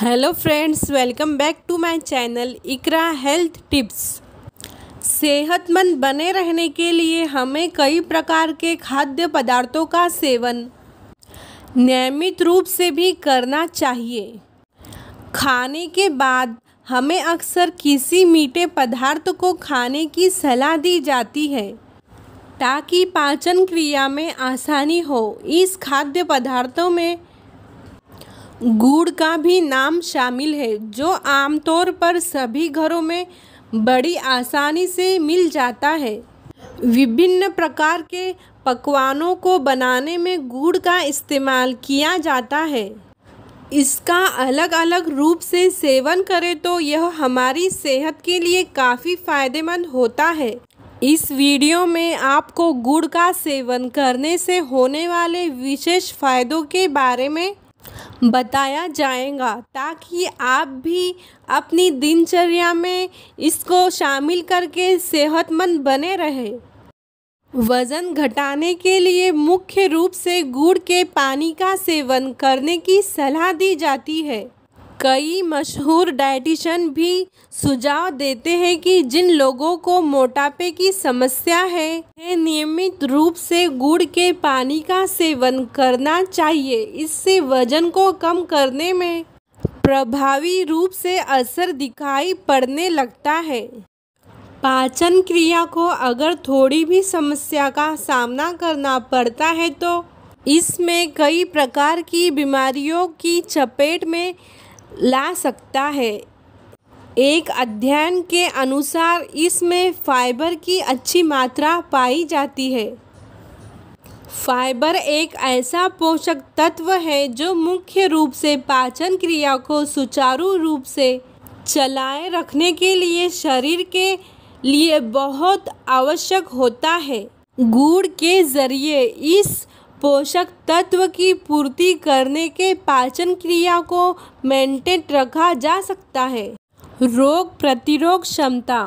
hello friends welcome back to my channel Iqra health tips सेहतमंद बने रहने के लिए हमें कई प्रकार के खाद्य पदार्थों का सेवन नियमित रूप से भी करना चाहिए खाने के बाद हमें अक्सर किसी मीठे पदार्थ को खाने की सलाह दी जाती है ताकि पाचन क्रिया में आसानी हो इस खाद्य पदार्थों में गुड़ का भी नाम शामिल है जो आमतौर पर सभी घरों में बड़ी आसानी से मिल जाता है विभिन्न प्रकार के पकवानों को बनाने में गुड़ का इस्तेमाल किया जाता है इसका अलग अलग रूप से सेवन करें तो यह हमारी सेहत के लिए काफ़ी फायदेमंद होता है इस वीडियो में आपको गुड़ का सेवन करने से होने वाले विशेष फायदों के बारे में बताया जाएगा ताकि आप भी अपनी दिनचर्या में इसको शामिल करके सेहतमंद बने रहे वज़न घटाने के लिए मुख्य रूप से गुड़ के पानी का सेवन करने की सलाह दी जाती है कई मशहूर डाइटिशन भी सुझाव देते हैं कि जिन लोगों को मोटापे की समस्या है नियमित रूप से गुड़ के पानी का सेवन करना चाहिए इससे वजन को कम करने में प्रभावी रूप से असर दिखाई पड़ने लगता है पाचन क्रिया को अगर थोड़ी भी समस्या का सामना करना पड़ता है तो इसमें कई प्रकार की बीमारियों की चपेट में ला सकता है एक अध्ययन के अनुसार इसमें फाइबर की अच्छी मात्रा पाई जाती है फाइबर एक ऐसा पोषक तत्व है जो मुख्य रूप से पाचन क्रिया को सुचारू रूप से चलाए रखने के लिए शरीर के लिए बहुत आवश्यक होता है गुड़ के ज़रिए इस पोषक तत्व की पूर्ति करने के पाचन क्रिया को मेंटेन रखा जा सकता है रोग प्रतिरोग क्षमता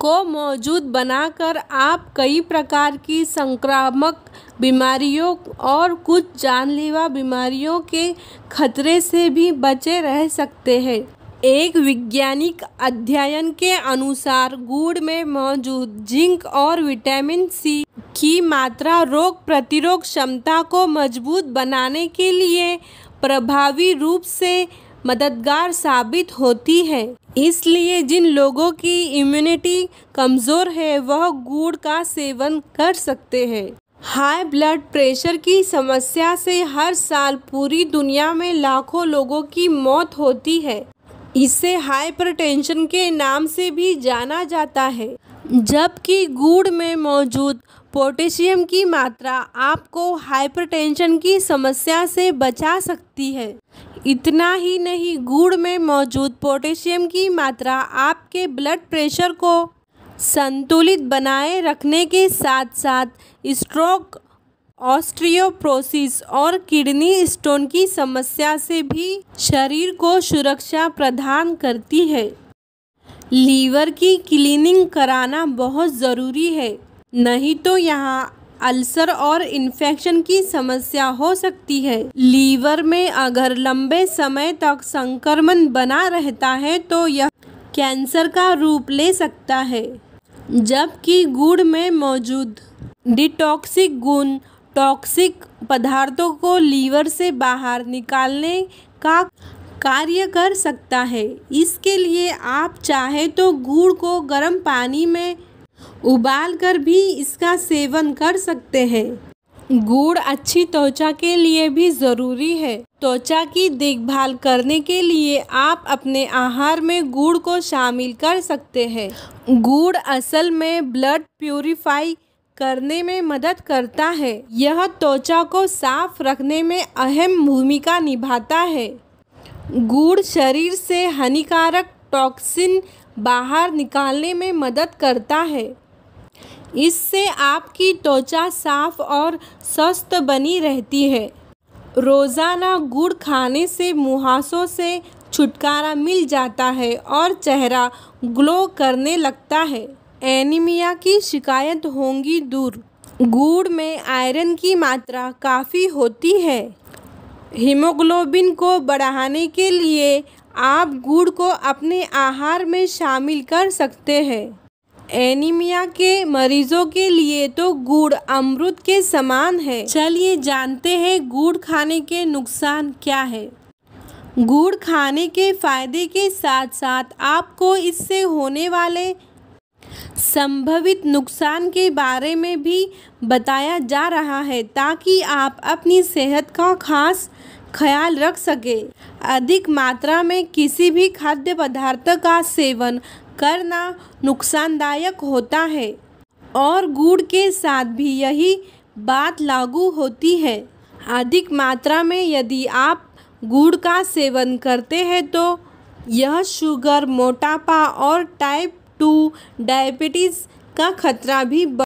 को मौजूद बनाकर आप कई प्रकार की संक्रामक बीमारियों और कुछ जानलेवा बीमारियों के खतरे से भी बचे रह सकते हैं एक वैज्ञानिक अध्ययन के अनुसार गुड़ में मौजूद जिंक और विटामिन सी की मात्रा रोग प्रतिरोध क्षमता को मजबूत बनाने के लिए प्रभावी रूप से मददगार साबित होती है इसलिए जिन लोगों की इम्यूनिटी कमज़ोर है वह गुड़ का सेवन कर सकते हैं हाई ब्लड प्रेशर की समस्या से हर साल पूरी दुनिया में लाखों लोगों की मौत होती है इसे हाइपरटेंशन के नाम से भी जाना जाता है जबकि गुड़ में मौजूद पोटेशियम की मात्रा आपको हाइपरटेंशन की समस्या से बचा सकती है इतना ही नहीं गुड़ में मौजूद पोटेशियम की मात्रा आपके ब्लड प्रेशर को संतुलित बनाए रखने के साथ साथ स्ट्रोक ऑस्ट्रियोप्रोसिस और किडनी स्टोन की समस्या से भी शरीर को सुरक्षा प्रदान करती है लीवर की क्लीनिंग कराना बहुत ज़रूरी है नहीं तो यहाँ अल्सर और इन्फेक्शन की समस्या हो सकती है लीवर में अगर लंबे समय तक संक्रमण बना रहता है तो यह कैंसर का रूप ले सकता है जबकि गुड़ में मौजूद डिटॉक्सिक गुण टॉक्सिक पदार्थों को लीवर से बाहर निकालने का कार्य कर सकता है इसके लिए आप चाहे तो गुड़ को गर्म पानी में उबाल कर भी इसका सेवन कर सकते हैं गुड़ अच्छी त्वचा के लिए भी ज़रूरी है त्वचा की देखभाल करने के लिए आप अपने आहार में गुड़ को शामिल कर सकते हैं गुड़ असल में ब्लड प्योरीफाई करने में मदद करता है यह त्वचा को साफ रखने में अहम भूमिका निभाता है गुड़ शरीर से हानिकारक टॉक्सिन बाहर निकालने में मदद करता है इससे आपकी त्वचा साफ और स्वस्थ बनी रहती है रोज़ाना गुड़ खाने से मुहासों से छुटकारा मिल जाता है और चेहरा ग्लो करने लगता है एनीमिया की शिकायत होंगी दूर गुड़ में आयरन की मात्रा काफ़ी होती है हीमोग्लोबिन को बढ़ाने के लिए आप गुड़ को अपने आहार में शामिल कर सकते हैं एनीमिया के मरीजों के लिए तो गुड़ अमृत के समान है चलिए जानते हैं गुड़ खाने के नुकसान क्या है गुड़ खाने के फायदे के साथ साथ आपको इससे होने वाले संभवित नुकसान के बारे में भी बताया जा रहा है ताकि आप अपनी सेहत का खास ख्याल रख सकें अधिक मात्रा में किसी भी खाद्य पदार्थ का सेवन करना नुकसानदायक होता है और गुड़ के साथ भी यही बात लागू होती है अधिक मात्रा में यदि आप गुड़ का सेवन करते हैं तो यह शुगर मोटापा और टाइप टू डायबिटीज़ का खतरा भी